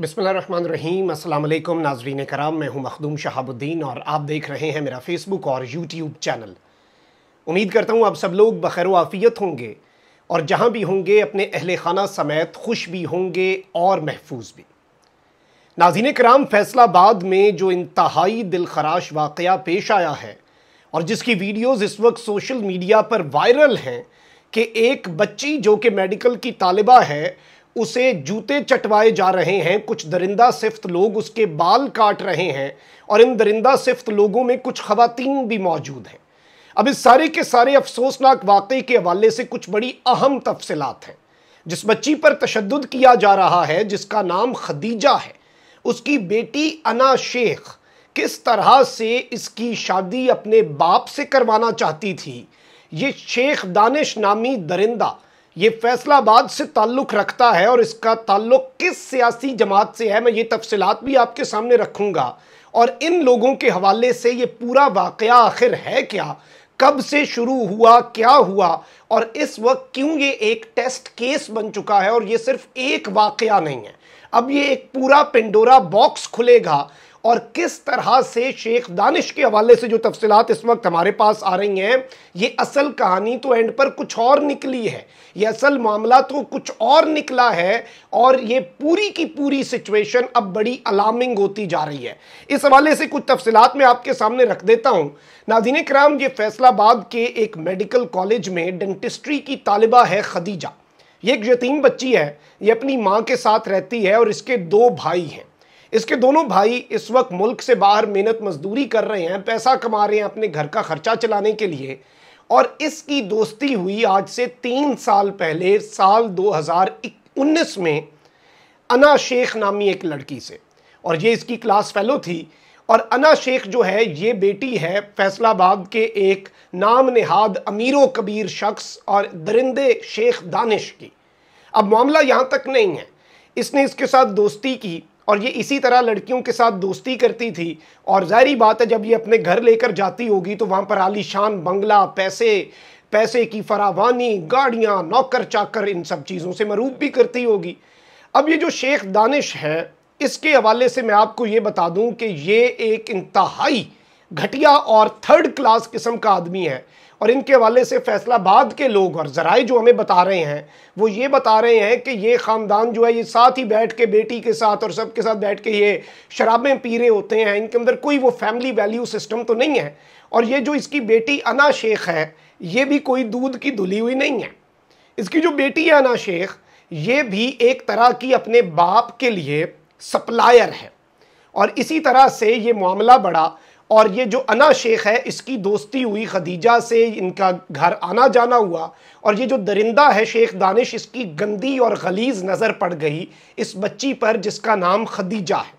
बिसमीम अल्लाम नाजरीन कराम मैं हूं मखदूम शहाबुद्दीन और आप देख रहे हैं मेरा फ़ेसबुक और यूट्यूब चैनल उम्मीद करता हूं आप सब लोग बखैर आफ़ियत होंगे और जहां भी होंगे अपने अहल खाना समेत खुश भी होंगे और महफूज भी नाजीन कराम फैसलाबाद में जो इंतहाई दिलखराश वाक़ पेश आया है और जिसकी वीडियोज़ इस वक्त सोशल मीडिया पर वायरल हैं कि एक बच्ची जो कि मेडिकल की तालिबा है उसे जूते चटवाए जा रहे हैं कुछ दरिंदा सिफ्त लोग उसके बाल काट रहे हैं और इन दरिंदा सिफ्त लोगों में कुछ खवतिन भी मौजूद हैं अब इस सारे के सारे अफसोसनाक वाक़े के हवाले से कुछ बड़ी अहम तफसलत हैं जिस बच्ची पर तशद किया जा रहा है जिसका नाम खदीजा है उसकी बेटी अना शेख किस तरह से इसकी शादी अपने बाप से करवाना चाहती थी ये शेख दानिश नामी दरिंदा ये फैसलाबाद से ताल्लुक़ रखता है और इसका ताल्लुक किस सियासी जमात से है मैं ये तफसलत भी आपके सामने रखूंगा और इन लोगों के हवाले से ये पूरा वाक़ आखिर है क्या कब से शुरू हुआ क्या हुआ और इस वक्त क्यों ये एक टेस्ट केस बन चुका है और ये सिर्फ एक वाकया नहीं है अब ये एक पूरा पिंडोरा बॉक्स खुलेगा और किस तरह से शेख दानिश के हवाले से जो तफसलत इस वक्त हमारे पास आ रही हैं ये असल कहानी तो एंड पर कुछ और निकली है ये असल मामला तो कुछ और निकला है और ये पूरी की पूरी सिचुएशन अब बड़ी अलार्मिंग होती जा रही है इस हवाले से कुछ तफसलत मैं आपके सामने रख देता हूँ नाजीन कराम ये फैसलाबाद के एक मेडिकल कॉलेज में डेंटिस्ट्री की तालिबा है खदीजा ये एक यतीम बच्ची है ये अपनी माँ के साथ रहती है और इसके दो भाई हैं इसके दोनों भाई इस वक्त मुल्क से बाहर मेहनत मजदूरी कर रहे हैं पैसा कमा रहे हैं अपने घर का खर्चा चलाने के लिए और इसकी दोस्ती हुई आज से तीन साल पहले साल 2019 में अना शेख नामी एक लड़की से और ये इसकी क्लास फेलो थी और अना शेख जो है ये बेटी है फैसलाबाद के एक नाम नहाद अमीरो कबीर शख्स और दरिंदे शेख दानिश की अब मामला यहाँ तक नहीं है इसने इसके साथ दोस्ती की और ये इसी तरह लड़कियों के साथ दोस्ती करती थी और जाहरी बात है जब ये अपने घर लेकर जाती होगी तो वहाँ पर आलीशान बंगला पैसे पैसे की फरावानी गाड़ियाँ नौकर चाकर इन सब चीज़ों से मरूब भी करती होगी अब ये जो शेख दानिश है इसके हवाले से मैं आपको ये बता दूँ कि ये एक इंतहाई घटिया और थर्ड क्लास किस्म का आदमी है और इनके वाले से फैसलाबाद के लोग और जराए जो हमें बता रहे हैं वो ये बता रहे हैं कि ये ख़ानदान जो है ये साथ ही बैठ के बेटी के साथ और सब के साथ बैठ के ये शराबें पी रहे होते हैं इनके अंदर कोई वो फैमिली वैल्यू सिस्टम तो नहीं है और ये जो इसकी बेटी अना शेख है ये भी कोई दूध की धुली हुई नहीं है इसकी जो बेटी है अना शेख ये भी एक तरह की अपने बाप के लिए सप्लायर है और इसी तरह से ये मामला बढ़ा और ये जो अना शेख है इसकी दोस्ती हुई खदीजा से इनका घर आना जाना हुआ और ये जो दरिंदा है शेख दानिश इसकी गंदी और गलीज नज़र पड़ गई इस बच्ची पर जिसका नाम खदीजा है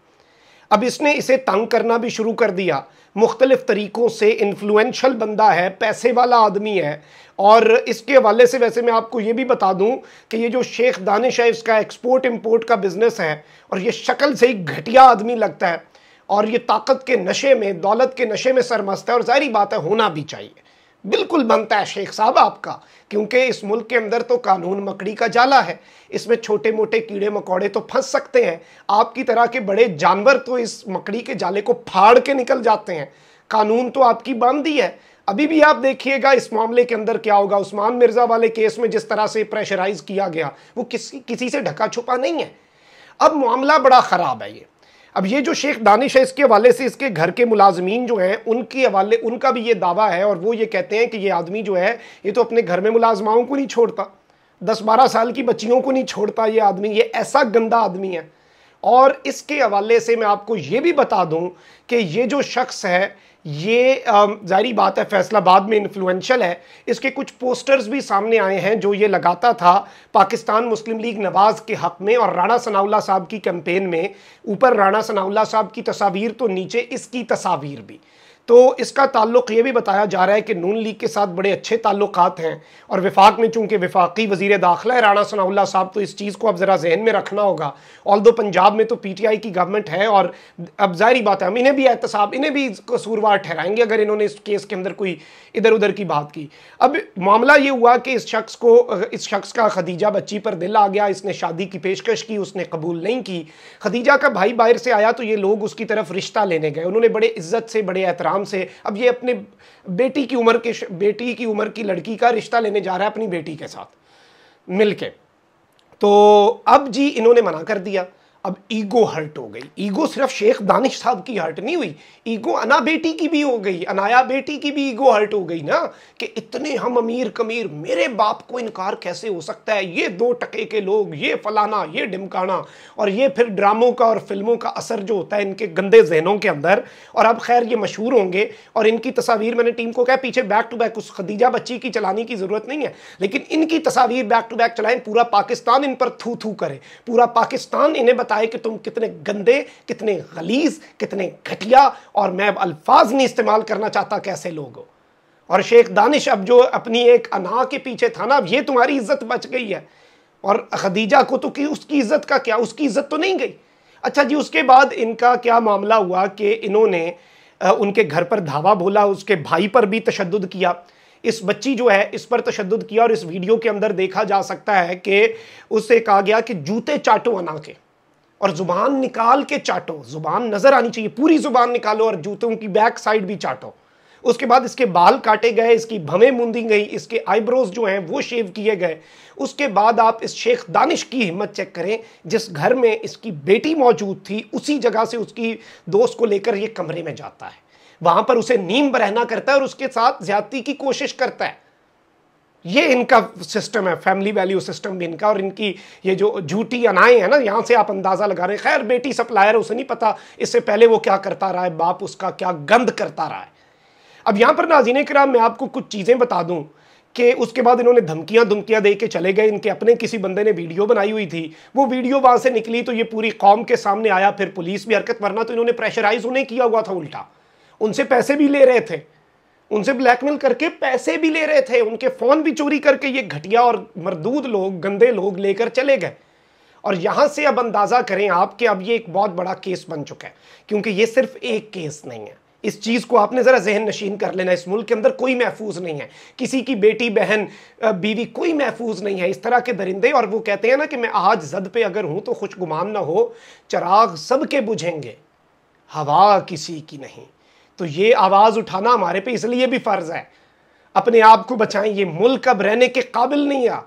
अब इसने इसे तंग करना भी शुरू कर दिया मुख्तलिफ़ तरीक़ों से इन्फ्लुएंशल बंदा है पैसे वाला आदमी है और इसके हवाले से वैसे मैं आपको ये भी बता दूं कि ये जो शेख दानिश है इसका एक्सपोर्ट इम्पोर्ट का बिज़नेस है और ये शक्ल से ही घटिया आदमी लगता है और ये ताकत के नशे में दौलत के नशे में सरमस्त है और जारी बात है होना भी चाहिए बिल्कुल बनता है शेख साहब आपका क्योंकि इस मुल्क के अंदर तो कानून मकड़ी का जाला है इसमें छोटे मोटे कीड़े मकोड़े तो फंस सकते हैं आपकी तरह के बड़े जानवर तो इस मकड़ी के जाले को फाड़ के निकल जाते हैं कानून तो आपकी बांधी है अभी भी आप देखिएगा इस मामले के अंदर क्या होगा उस्मान मिर्जा वाले केस में जिस तरह से प्रेशराइज किया गया वो किसी किसी से ढका छुपा नहीं है अब मामला बड़ा ख़राब है ये अब ये जो शेख दानिश है इसके हवाले से इसके घर के मुलाजमीन जो हैं उनके हवाले उनका भी ये दावा है और वो ये कहते हैं कि ये आदमी जो है ये तो अपने घर में मुलाजमाओं को नहीं छोड़ता दस बारह साल की बच्चियों को नहीं छोड़ता ये आदमी ये ऐसा गंदा आदमी है और इसके हवाले से मैं आपको ये भी बता दूं कि ये जो शख्स है ये जारी बात है फैसलाबाद में इन्फ्लुएंशल है इसके कुछ पोस्टर्स भी सामने आए हैं जो ये लगाता था पाकिस्तान मुस्लिम लीग नवाज़ के हक़ में और राणा सनाउल्ला साहब की कैंपेन में ऊपर राणा सनाउल्ला साहब की तस्वीर तो नीचे इसकी तस्वीर भी तो इसका ताल्लुक ये भी बताया जा रहा है कि नून लीग के साथ बड़े अच्छे ताल्लुक हैं और विफाक में चूँकि विफाकी वजीर दाखिला है राणा सनाउल्ला साहब तो इस चीज़ को अब ज़रा जहन में रखना होगा ऑल दो पंजाब में तो पी टी आई की गवर्नमेंट है और अब जाहरी बात है हम इन्हें भी एहतसाब इन्हें भी कसूरवार ठहराएंगे अगर इन्होंने इस केस के अंदर कोई इधर उधर की बात की अब मामला ये हुआ कि इस शख्स को इस शख्स का खदीजा बच्ची पर दिल आ गया इसने शादी की पेशकश की उसने कबूल नहीं की खदीजा का भाई बाहर से आया तो ये लोग उसकी तरफ रिश्ता लेने गए उन्होंने बड़े इज्जत से बड़े एहतराम नाम से अब ये अपने बेटी की उम्र के बेटी की उम्र की लड़की का रिश्ता लेने जा रहा है अपनी बेटी के साथ मिलके तो अब जी इन्होंने मना कर दिया अब ईगो हर्ट हो गई ईगो सिर्फ शेख दानिश साहब की हर्ट नहीं हुई ईगो अना बेटी की भी हो गई अनाया बेटी की भी ईगो हर्ट हो गई ना कि इतने हम अमीर कमीर मेरे बाप को इनकार कैसे हो सकता है ये दो टके के लोग ये फलाना ये डिमकाना और ये फिर ड्रामों का और फिल्मों का असर जो होता है इनके गंदे जहनों के अंदर और अब खैर ये मशहूर होंगे और इनकी तस्वीर मैंने टीम को कहा पीछे बैक टू बैक उस खदीजा बच्ची की चलाने की ज़रूरत नहीं है लेकिन इनकी तस्वीर बैक टू बैक चलाएं पूरा पाकिस्तान इन पर थू थू करे पूरा पाकिस्तान इन्हें बताए कि तुम कितने गंदे कितने गलीज कितने घटिया और मैं अल्फाज नहीं इस्तेमाल करना चाहता कैसे लोग हो और शेख दानिश अब जो अपनी एक अना के पीछे था ना अब ये तुम्हारी इज्जत बच गई है और खदीजा को तो कि उसकी इज्जत का क्या उसकी इज्जत तो नहीं गई अच्छा जी उसके बाद इनका क्या मामला हुआ कि इन्होंने उनके घर पर धावा बोला उसके भाई पर भी तशद किया इस बच्ची जो है इस पर तशद किया और इस वीडियो के अंदर देखा जा सकता है कि उससे कहा गया कि जूते चाटो अना के और ज़ुबान निकाल के चाटो ज़ुबान नज़र आनी चाहिए पूरी ज़ुबान निकालो और जूतों की बैक साइड भी चाटो उसके बाद इसके बाल काटे गए इसकी भवें मुंदी गई इसके आईब्रोज जो हैं वो शेव किए गए उसके बाद आप इस शेख दानिश की हिम्मत चेक करें जिस घर में इसकी बेटी मौजूद थी उसी जगह से उसकी दोस्त को लेकर ये कमरे में जाता है वहाँ पर उसे नीम बरहना करता है और उसके साथ ज्यादती की कोशिश करता है ये इनका सिस्टम है फैमिली वैल्यू सिस्टम भी इनका और इनकी ये जो झूठी अनाएं है ना यहाँ से आप अंदाज़ा लगा रहे हैं खैर बेटी सप्लायर उसे नहीं पता इससे पहले वो क्या करता रहा है बाप उसका क्या गंद करता रहा है अब यहाँ पर नाजीन करा मैं आपको कुछ चीज़ें बता दूँ कि उसके बाद इन्होंने धमकियां धमकियां दे के चले गए इनके अपने किसी बंदे ने वीडियो बनाई हुई थी वो वीडियो वहाँ से निकली तो ये पूरी कौम के सामने आया फिर पुलिस भी हरकत मरना तो इन्होंने प्रेशराइज उन्हें किया हुआ था उल्टा उनसे पैसे भी ले रहे थे उनसे ब्लैकमेल करके पैसे भी ले रहे थे उनके फोन भी चोरी करके ये घटिया और मरदूद लोग गंदे लोग लेकर चले गए और यहां से अब अंदाजा करें आप कि अब ये एक बहुत बड़ा केस बन चुका है क्योंकि ये सिर्फ एक केस नहीं है इस चीज़ को आपने ज़रा जहन नशीन कर लेना इस मुल्क के अंदर कोई महफूज नहीं है किसी की बेटी बहन बीवी कोई महफूज नहीं है इस तरह के दरिंदे और वो कहते हैं ना कि मैं आज जद पे अगर हूं तो खुशगुमान ना हो चराग सबके बुझेंगे हवा किसी की नहीं तो ये आवाज़ उठाना हमारे पे इसलिए भी फ़र्ज़ है अपने आप को बचाएं ये मुल्क अब रहने के काबिल नहीं आ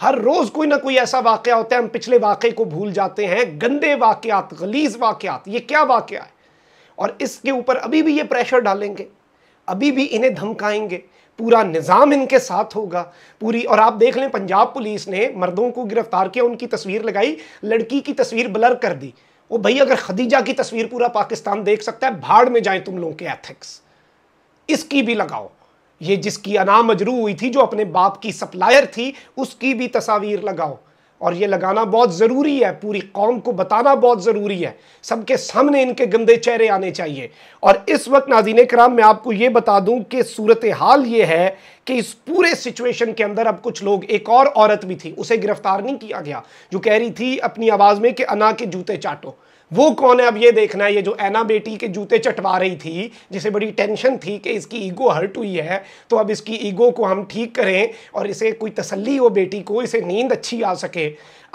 हर रोज़ कोई ना कोई ऐसा वाकया होता है हम पिछले वाक को भूल जाते हैं गंदे वाकत गलीज वाकत ये क्या वाक़ है और इसके ऊपर अभी भी ये प्रेशर डालेंगे अभी भी इन्हें धमकाएंगे पूरा निज़ाम इनके साथ होगा पूरी और आप देख लें पंजाब पुलिस ने मर्दों को गिरफ्तार किया उनकी तस्वीर लगाई लड़की की तस्वीर ब्लर कर दी वो भाई अगर खदीजा की तस्वीर पूरा पाकिस्तान देख सकता है भाड़ में जाए तुम लोगों के एथिक्स इसकी भी लगाओ ये जिसकी अना मजरू हुई थी जो अपने बाप की सप्लायर थी उसकी भी तस्वीर लगाओ और ये लगाना बहुत ज़रूरी है पूरी कौम को बताना बहुत ज़रूरी है सबके सामने इनके गंदे चेहरे आने चाहिए और इस वक्त नाजीन कराम मैं आपको ये बता दूं कि सूरत हाल ये है कि इस पूरे सिचुएशन के अंदर अब कुछ लोग एक और औरत भी थी उसे गिरफ्तार नहीं किया गया जो कह रही थी अपनी आवाज़ में कि अना के जूते चाटो वो कौन है अब ये देखना है ये जो ऐना बेटी के जूते चटवा रही थी जिसे बड़ी टेंशन थी कि इसकी ईगो हर्ट हुई है तो अब इसकी ईगो को हम ठीक करें और इसे कोई तसल्ली हो बेटी को इसे नींद अच्छी आ सके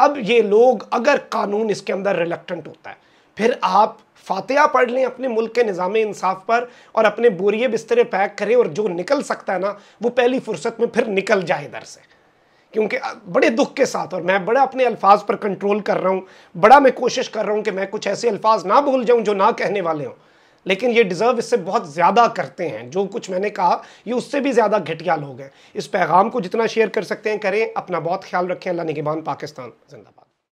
अब ये लोग अगर कानून इसके अंदर रिलक्टेंट होता है फिर आप फातिहा पढ़ लें अपने मुल्क के निज़ाम इंसाफ पर और अपने बोरिए बिस्तरे पैक करें और जो निकल सकता है ना वो पहली फुर्सत में फिर निकल जाए इधर से क्योंकि बड़े दुख के साथ और मैं बड़ा अपने अल्फाज पर कंट्रोल कर रहा हूँ बड़ा मैं कोशिश कर रहा हूँ कि मैं कुछ ऐसे अल्फाज ना भूल जाऊँ जो ना कहने वाले हों लेकिन ये डिज़र्व इससे बहुत ज़्यादा करते हैं जो कुछ मैंने कहा ये उससे भी ज़्यादा घटिया लोग हैं इस पैगाम को जितना शेयर कर सकते हैं करें अपना बहुत ख्याल रखें अल्लाह निगबान पाकिस्तान जिंदाबाद